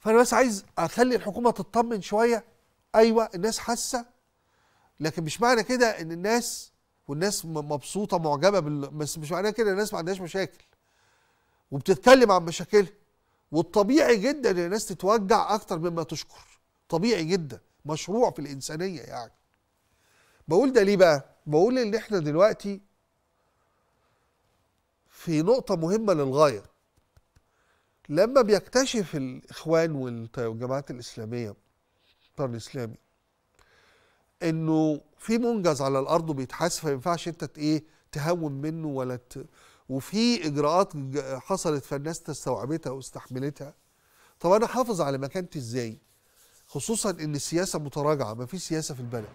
فانا بس عايز اخلي الحكومه تطمن شويه ايوه الناس حاسه لكن مش معنى كده ان الناس والناس مبسوطه معجبه بال... بس مش معنى كده الناس ما عندهاش مشاكل وبتتكلم عن مشاكلها والطبيعي جدا ان الناس تتوجع اكتر مما تشكر طبيعي جدا مشروع في الانسانيه يعني بقول ده ليه بقى بقول ان احنا دلوقتي في نقطه مهمه للغايه لما بيكتشف الإخوان والجماعات الإسلامية القرن الإسلامي إنه في منجز على الأرض وبيتحاسب فما ينفعش أنت إيه تهون منه ولا ت... وفي إجراءات حصلت فالناس استوعبتها واستحملتها طب أنا حافظ على مكانتي إزاي؟ خصوصا إن السياسة متراجعة ما في سياسة في البلد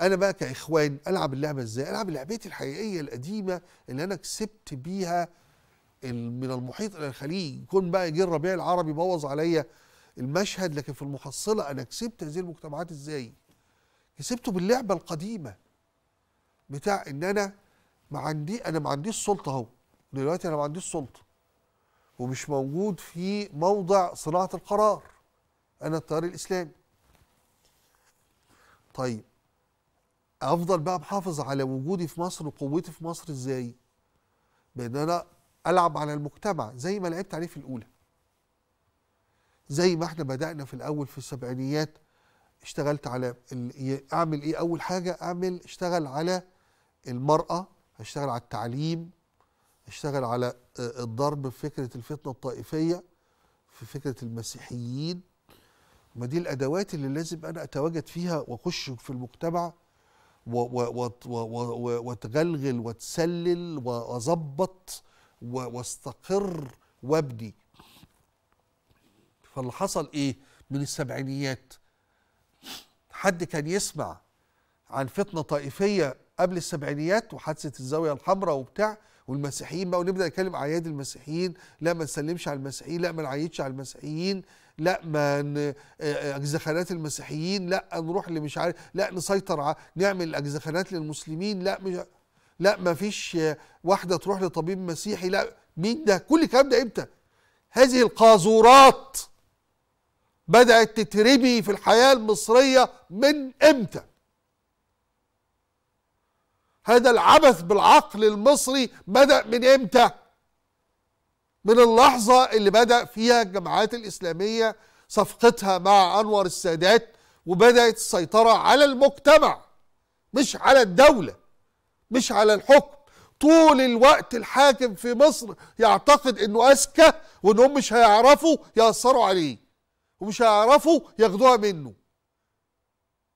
انا بقى كاخوان العب اللعبه ازاي العب لعبتي الحقيقيه القديمه اللي انا كسبت بيها من المحيط الى الخليج يكون بقى جه الربيع العربي بوظ عليا المشهد لكن في المحصله انا كسبت هذه المجتمعات ازاي؟ كسبته باللعبه القديمه بتاع ان انا ما عندي انا ما عنديش سلطه اهو دلوقتي انا ما عنديش سلطه ومش موجود في موضع صناعه القرار انا التيار الاسلامي طيب افضل بقى محافظ على وجودي في مصر وقوتي في مصر ازاي بان انا العب على المجتمع زي ما لعبت عليه في الاولى زي ما احنا بدانا في الاول في السبعينيات اشتغلت على اعمل ايه اول حاجه اعمل اشتغل على المراه اشتغل على التعليم اشتغل على آه، الضرب في فكره الفتنه الطائفيه في فكره المسيحيين ما دي الادوات اللي لازم انا اتواجد فيها واخش في المجتمع واتغلغل واتسلل واظبط واستقر وابني فاللي حصل ايه من السبعينيات حد كان يسمع عن فتنه طائفيه قبل السبعينيات وحادثه الزاويه الحمراء وبتاع والمسيحيين بقى ونبدا نتكلم اعياد المسيحيين لا ما نسلمش على المسيحيين لا ما نعيدش على المسيحيين لا ما آه، آه، اجزخانات المسيحيين لا نروح اللي مش عارف لا نسيطر على نعمل اجزخانات للمسلمين لا مش لا ما فيش واحده تروح لطبيب مسيحي لا مين ده كل الكلام ده امتى هذه القاذورات بدات تتربي في الحياه المصريه من امتى هذا العبث بالعقل المصري بدا من امتى من اللحظه اللي بدا فيها الجماعات الاسلاميه صفقتها مع انور السادات وبدات السيطره على المجتمع مش على الدوله مش على الحكم طول الوقت الحاكم في مصر يعتقد انه اذكى وانهم مش هيعرفوا ياثروا عليه ومش هيعرفوا ياخدوها منه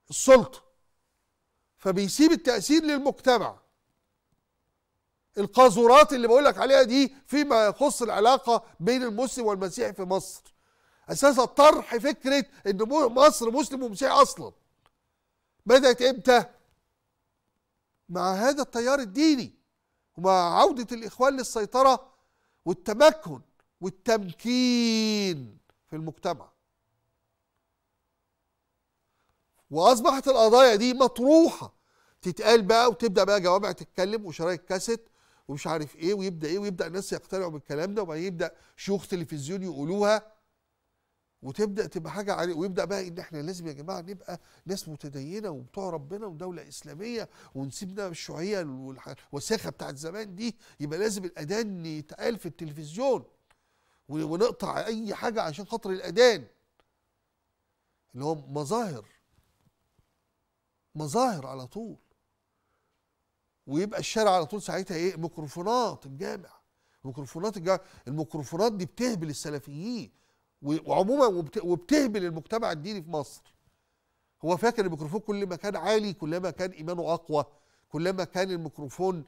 السلطه فبيسيب التاثير للمجتمع القاذورات اللي بقول لك عليها دي فيما يخص العلاقه بين المسلم والمسيحي في مصر اساسا طرح فكره ان مصر مسلم ومسيحي اصلا بدات امتى مع هذا التيار الديني ومع عودة الإخوان للسيطرة والتمكن والتمكين في المجتمع وأصبحت القضايا دي مطروحة تتقال بقى وتبدأ بقى جوامع تتكلم وشرايط كاسيت ومش عارف ايه ويبدأ ايه ويبدأ الناس يقتنعوا بالكلام ده وبعدين يبدأ شيوخ تلفزيون يقولوها وتبدا تبقى حاجه عليه ويبدا بقى ان احنا لازم يا جماعه نبقى ناس متدينه وبتوع ربنا ودوله اسلاميه ونسيب بقى الشيوعيه والوساخه بتاعه زمان دي يبقى لازم الاذان يتقال في التلفزيون ونقطع اي حاجه عشان خاطر الاذان اللي هو مظاهر مظاهر على طول ويبقى الشارع على طول ساعتها ايه ميكروفونات الجامع ميكروفونات الجامع الميكروفونات دي بتهبل السلفيين وعموما وبتهمل المجتمع الديني في مصر هو فاكر الميكروفون كل ما كان عالي كلما كان ايمانه اقوى كلما كان الميكروفون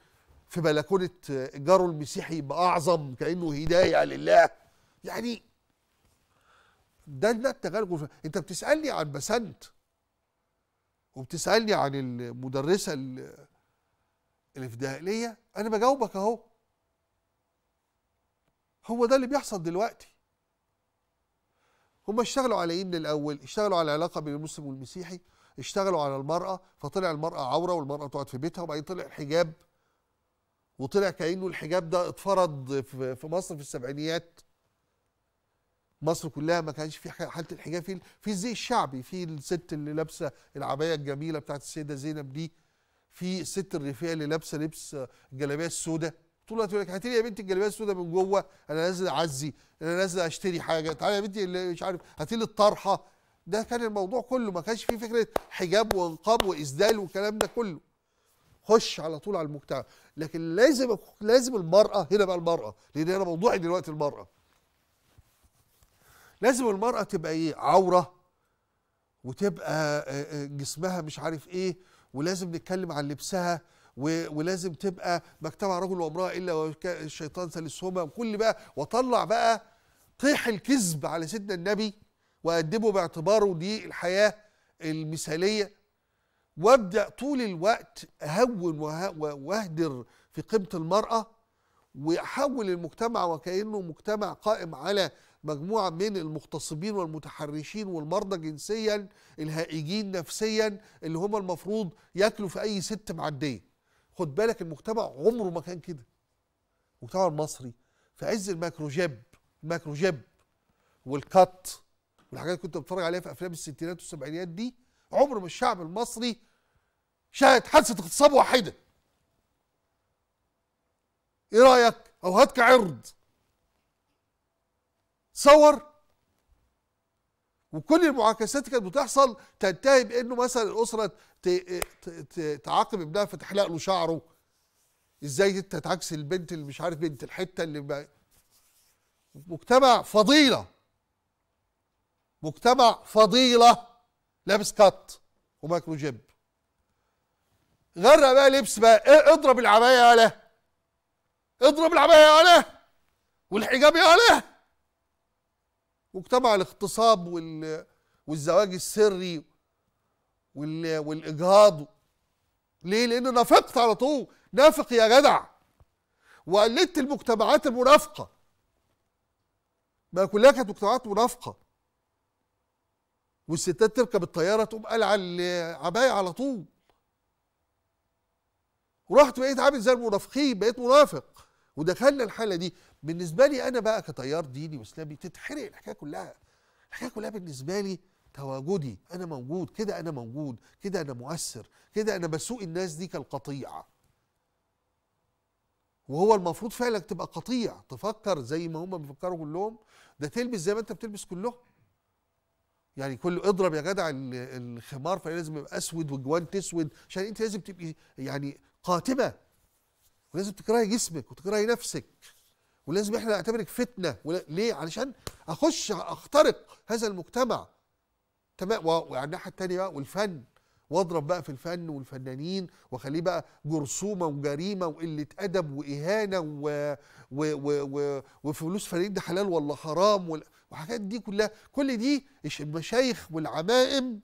في بلكونه جاره المسيحي يبقى اعظم كانه هدايه لله يعني ده ده التغلغل انت بتسالني عن بسنت وبتسالني عن المدرسه الافدائيه انا بجاوبك اهو هو ده اللي بيحصل دلوقتي هم اشتغلوا على ايه من الاول اشتغلوا على العلاقه بين المسلم والمسيحي اشتغلوا على المراه فطلع المراه عوره والمراه تقعد في بيتها وبعدين طلع الحجاب وطلع كانه الحجاب ده اتفرض في مصر في السبعينيات مصر كلها ما كانش في حاله الحجاب في في الزي الشعبي في الست اللي لابسه العبايه الجميله بتاعت السيده زينب دي في الست الريفيه اللي لابسه لبس الجلابيه السوداء طول الوقت يقول لك هاتي لي يا بنتي الجلابيه السوداء من جوه انا نازل اعزي انا نازل اشتري حاجه تعالى يا بنتي اللي مش عارف هاتي لي الطرحه ده كان الموضوع كله ما كانش فيه فكره حجاب وانقاب واسدال والكلام ده كله خش على طول على المجتمع لكن لازم لازم المراه هنا بقى المراه لان انا موضوعي دلوقتي المراه لازم المراه تبقى ايه عوره وتبقى آه، آه، جسمها مش عارف ايه ولازم نتكلم عن لبسها ولازم تبقى ما اجتمع رجل وامراه الا والشيطان ثالثهما وكل بقى واطلع بقى طيح الكذب على سيدنا النبي واقدمه باعتباره دي الحياه المثاليه وابدا طول الوقت اهون واهدر في قيمه المراه واحول المجتمع وكانه مجتمع قائم على مجموعه من المغتصبين والمتحرشين والمرضى جنسيا الهائجين نفسيا اللي هم المفروض ياكلوا في اي ست معديه خد بالك المجتمع عمره ما كان كده المجتمع المصري في عز الماكروجيب الماكروجيب والكات والحاجات اللي كنت بتفرج عليها في افلام الستينات والسبعينات دي عمر ما الشعب المصري شهد حادثه اغتصاب واحده ايه رايك او هات كعرض صور وكل المعاكسات اللي كانت بتحصل تنتهي بانه مثلا الاسره تعاقب ابنها فتحلق له شعره ازاي انت تعكس البنت اللي مش عارف بنت الحته اللي بقى مجتمع فضيله مجتمع فضيله لابس كات وماكله جيب غرق بقى لبس بقى ايه اضرب العبايه يا له اضرب العبايه يا له والحجاب يا له مجتمع الاغتصاب وال... والزواج السري والاجهاض ليه لانه نافقت على طول نافق يا جدع وقلدت المجتمعات المرافقه ما كلها كانت مجتمعات مرافقه والستات تركب الطياره تقوم قلع العبايه على طول ورحت بقيت عامل زي المنافقين بقيت منافق ودخلنا الحاله دي بالنسبه لي انا بقى كتيار ديني واسلامي تتحرق الحكايه كلها الحكايه كلها بالنسبه لي تواجدي انا موجود كده انا موجود كده انا مؤثر كده انا بسوق الناس دي كالقطيع وهو المفروض فعلا تبقى قطيع تفكر زي ما هم بيفكروا كلهم ده تلبس زي ما انت بتلبس كلهم يعني كل اضرب يا جدع الخمار فلازم يبقى اسود والجوان تسود عشان انت لازم تبقي يعني قاتمه ولازم تكرهي جسمك وتكرهي نفسك ولازم احنا نعتبرك فتنه ليه علشان اخش اخترق هذا المجتمع تمام وعلى الناحيه الثانيه بقى والفن واضرب بقى في الفن والفنانين وخليه بقى جرثومه وجريمه وقله ادب واهانه و... و... و... و... وفلوس فريق ده حلال ولا حرام والحاجات دي كلها كل دي المشايخ والعمائم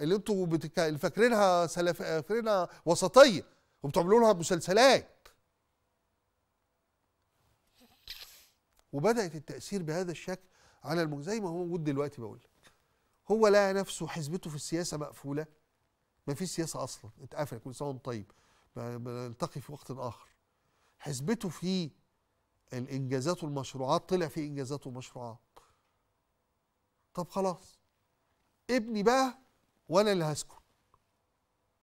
اللي انتوا بتك... فاكرينها سلف... فاكرينها وسطيه وبتعملوا لها مسلسلات وبدات التاثير بهذا الشكل على المجتمع زي ما هو موجود دلوقتي بقول لك هو لقى نفسه حزبته في السياسه مقفوله ما فيش سياسه اصلا اتقفل كل سنه طيب نلتقي في وقت اخر حزبته في الانجازات والمشروعات طلع في انجازات ومشروعات طب خلاص ابني بقى وانا اللي هسكت